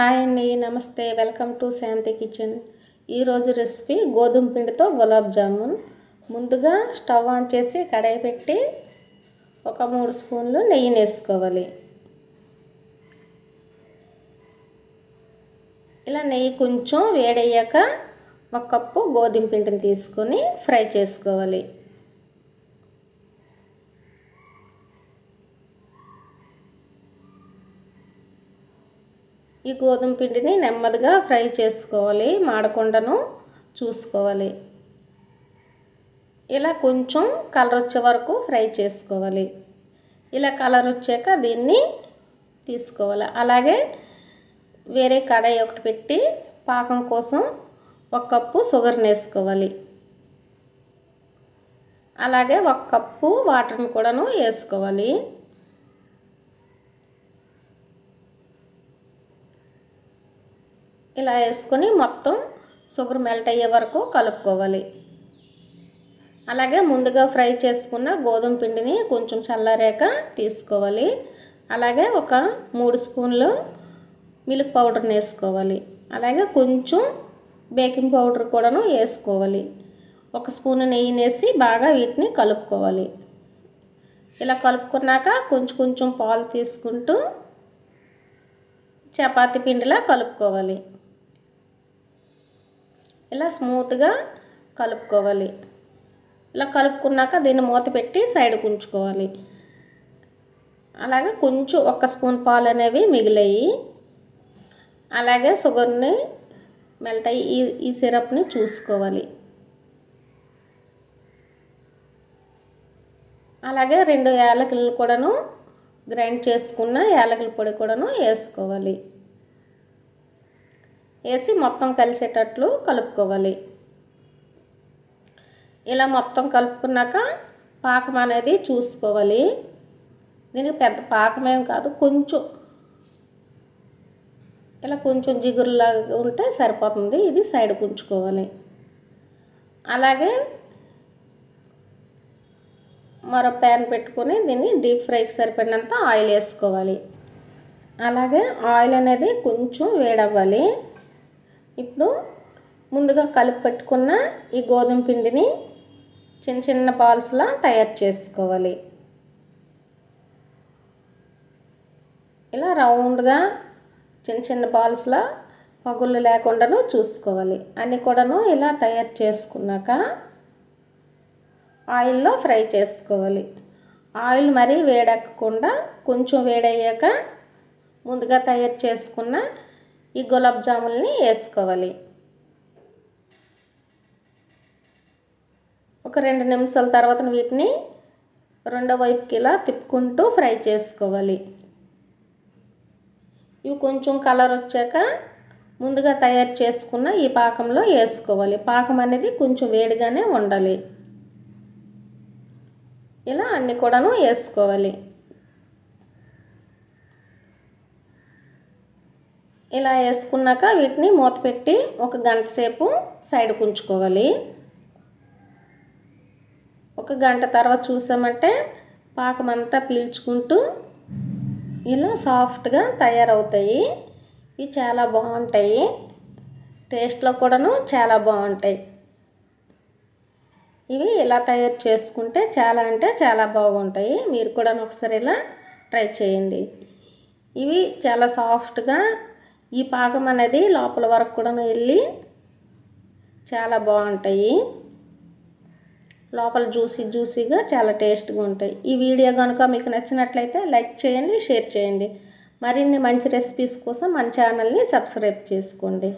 hi అండి నమస్తే welcome to Shanti kitchen ఈరోజు రెసిపీ గోధుమ పిండితో గులాబ్ జామున్ ముందుగా స్టవ్ ఆన్ చేసి కడాయి పెట్టి ఒక మూడు స్పూన్లు నెయ్యిని వేసుకోవాలి ఇలా నెయ్యి కొంచెం వేడయ్యాక ఒక కప్పు గోధుమ పిండిని తీసుకొని ఫ్రై చేసుకోవాలి ఈ గోధుమ పిండిని నెమ్మదిగా ఫ్రై చేసుకోవాలి మాడకుండాను చూసుకోవాలి ఇలా కొంచెం కలర్ వచ్చే వరకు ఫ్రై చేసుకోవాలి ఇలా కలర్ వచ్చాక దీన్ని తీసుకోవాలి అలాగే వేరే కడాయి ఒకటి పెట్టి పాకం కోసం ఒక కప్పు షుగర్ని వేసుకోవాలి అలాగే ఒక కప్పు వాటర్ని కూడాను వేసుకోవాలి ఇలా వేసుకొని మొత్తం షుగర్ మెల్ట్ అయ్యే వరకు కలుపుకోవాలి అలాగే ముందుగా ఫ్రై చేసుకున్న గోధుమ పిండిని కొంచెం చల్లారాక తీసుకోవాలి అలాగే ఒక మూడు స్పూన్లు మిల్క్ పౌడర్ని వేసుకోవాలి అలాగే కొంచెం బేకింగ్ పౌడర్ కూడాను వేసుకోవాలి ఒక స్పూన్ నెయ్యి వేసి బాగా వీటిని కలుపుకోవాలి ఇలా కలుపుకున్నాక కొంచెం కొంచెం పాలు తీసుకుంటూ చపాతి పిండిలా కలుపుకోవాలి ఇలా స్మూత్గా కలుపుకోవాలి ఇలా కలుపుకున్నాక దీన్ని మూత పెట్టి సైడ్కి ఉంచుకోవాలి అలాగే కొంచెం ఒక స్పూన్ పాలు అనేవి మిగిలాయి అలాగే షుగర్ని మెల్ట్ అయ్యి ఈ ఈ సిరప్ని చూసుకోవాలి అలాగే రెండు యాలకులు కూడాను గ్రైండ్ చేసుకున్న యాలకుల పొడి కూడాను వేసుకోవాలి వేసి మొత్తం కలిసేటట్లు కలుపుకోవాలి ఇలా మొత్తం కలుపుకున్నాక పాకం అనేది చూసుకోవాలి దీనికి పెద్ద పాకమేం కాదు కొంచెం ఇలా కొంచెం జిగురులాగా ఉంటే సరిపోతుంది ఇది సైడ్ కుంచుకోవాలి అలాగే మరో ప్యాన్ పెట్టుకొని దీన్ని డీప్ ఫ్రైకి సరిపడినంత ఆయిల్ వేసుకోవాలి అలాగే ఆయిల్ అనేది కొంచెం వేడవ్వాలి ఇప్పుడు ముందుగా కలిపి పెట్టుకున్న ఈ గోధుమ పిండిని చిన్న చిన్న బాల్స్లా తయారు చేసుకోవాలి ఇలా రౌండ్గా చిన్న చిన్న బాల్స్లా పగుళ్ళు లేకుండాను చూసుకోవాలి అన్నీ కూడాను ఇలా తయారు చేసుకున్నాక ఆయిల్లో ఫ్రై చేసుకోవాలి ఆయిల్ మరీ వేడెక్కకుండా కొంచెం వేడయ్యాక ముందుగా తయారు చేసుకున్న ఈ గులాబ్ జాముల్ని వేసుకోవాలి ఒక రెండు నిమిషాల తర్వాత వీటిని రెండో వైపుకి ఇలా తిప్పుకుంటూ ఫ్రై చేసుకోవాలి ఇవి కొంచెం కలర్ వచ్చాక ముందుగా తయారు చేసుకున్న ఈ పాకంలో వేసుకోవాలి పాకం అనేది కొంచెం వేడిగానే ఉండాలి ఇలా అన్నీ కూడాను వేసుకోవాలి ఇలా వేసుకున్నాక వీటిని మూత పెట్టి ఒక గంట సేపు సైడ్ కుంచుకోవాలి ఒక గంట తర్వాత చూసామంటే పాకమంతా పీల్చుకుంటూ ఇలా సాఫ్ట్గా తయారవుతాయి ఇవి చాలా బాగుంటాయి టేస్ట్లో కూడాను చాలా బాగుంటాయి ఇవి ఇలా తయారు చేసుకుంటే చాలా అంటే చాలా బాగుంటాయి మీరు కూడా ఒకసారి ఇలా ట్రై చేయండి ఇవి చాలా సాఫ్ట్గా ఈ పాకం అనేది లోపల వరకు కూడా వెళ్ళి చాలా బాగుంటాయి లోపల జ్యూసీ జ్యూసీగా చాలా టేస్ట్గా ఉంటాయి ఈ వీడియో కనుక మీకు నచ్చినట్లయితే లైక్ చేయండి షేర్ చేయండి మరిన్ని మంచి రెసిపీస్ కోసం మన ఛానల్ని సబ్స్క్రైబ్ చేసుకోండి